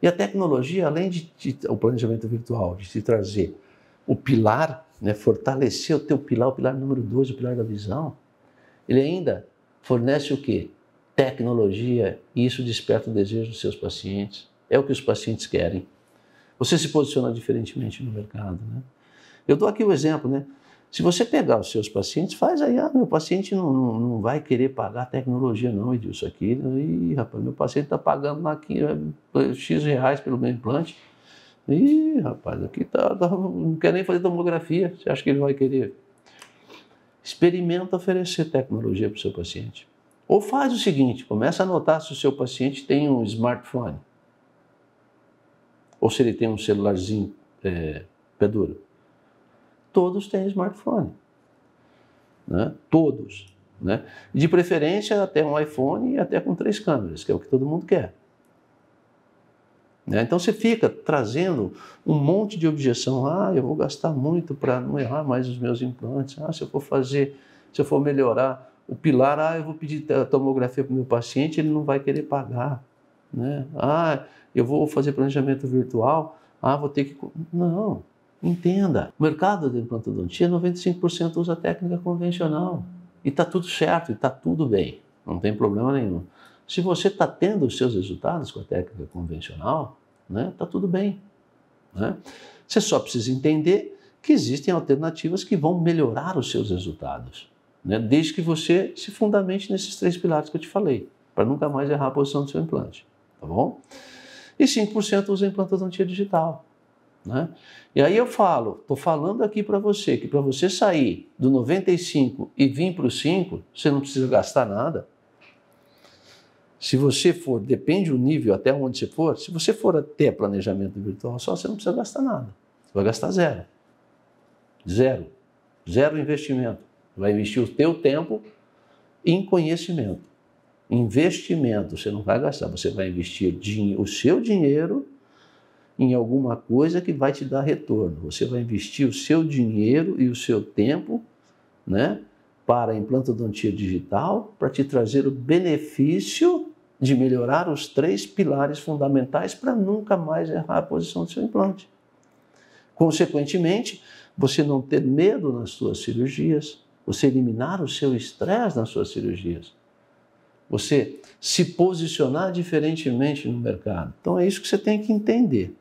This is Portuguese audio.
E a tecnologia, além de o planejamento virtual, de te trazer o pilar, né, fortalecer o teu pilar, o pilar número dois, o pilar da visão, ele ainda fornece o quê? Tecnologia, e isso desperta o desejo dos seus pacientes. É o que os pacientes querem. Você se posiciona diferentemente no mercado, né? Eu dou aqui o um exemplo, né? Se você pegar os seus pacientes, faz aí, ah, meu paciente não, não, não vai querer pagar tecnologia não, Edilson, aqui, ih, né, rapaz, meu paciente está pagando lá é, X reais pelo meu implante, ih, rapaz, aqui tá, tá, não quer nem fazer tomografia, você acha que ele vai querer? Experimenta oferecer tecnologia para o seu paciente. Ou faz o seguinte, começa a notar se o seu paciente tem um smartphone, ou se ele tem um celularzinho é, pé duro todos têm smartphone. Né? Todos. Né? De preferência até um iPhone e até com três câmeras, que é o que todo mundo quer. Né? Então você fica trazendo um monte de objeção. Ah, eu vou gastar muito para não errar mais os meus implantes. Ah, se eu for fazer, se eu for melhorar o pilar, ah, eu vou pedir tomografia para o meu paciente, ele não vai querer pagar. Né? Ah, eu vou fazer planejamento virtual, ah, vou ter que. Não, Entenda, o mercado de implantodontia, 95% é usa técnica convencional. E está tudo certo, e está tudo bem, não tem problema nenhum. Se você está tendo os seus resultados com a técnica convencional, né, tá tudo bem. Né? Você só precisa entender que existem alternativas que vão melhorar os seus resultados, né? desde que você se fundamente nesses três pilares que eu te falei, para nunca mais errar a posição do seu implante, tá bom? E 5% usa implantodontia digital. Né? E aí eu falo, estou falando aqui para você que para você sair do 95 e vir para o 5, você não precisa gastar nada. Se você for, depende do nível até onde você for, se você for até planejamento virtual só, você não precisa gastar nada. Você vai gastar zero. Zero. Zero investimento. Vai investir o teu tempo em conhecimento. Investimento, você não vai gastar, você vai investir o seu dinheiro em alguma coisa que vai te dar retorno. Você vai investir o seu dinheiro e o seu tempo né, para a implantodontia digital para te trazer o benefício de melhorar os três pilares fundamentais para nunca mais errar a posição do seu implante. Consequentemente, você não ter medo nas suas cirurgias, você eliminar o seu estresse nas suas cirurgias, você se posicionar diferentemente no mercado. Então é isso que você tem que entender.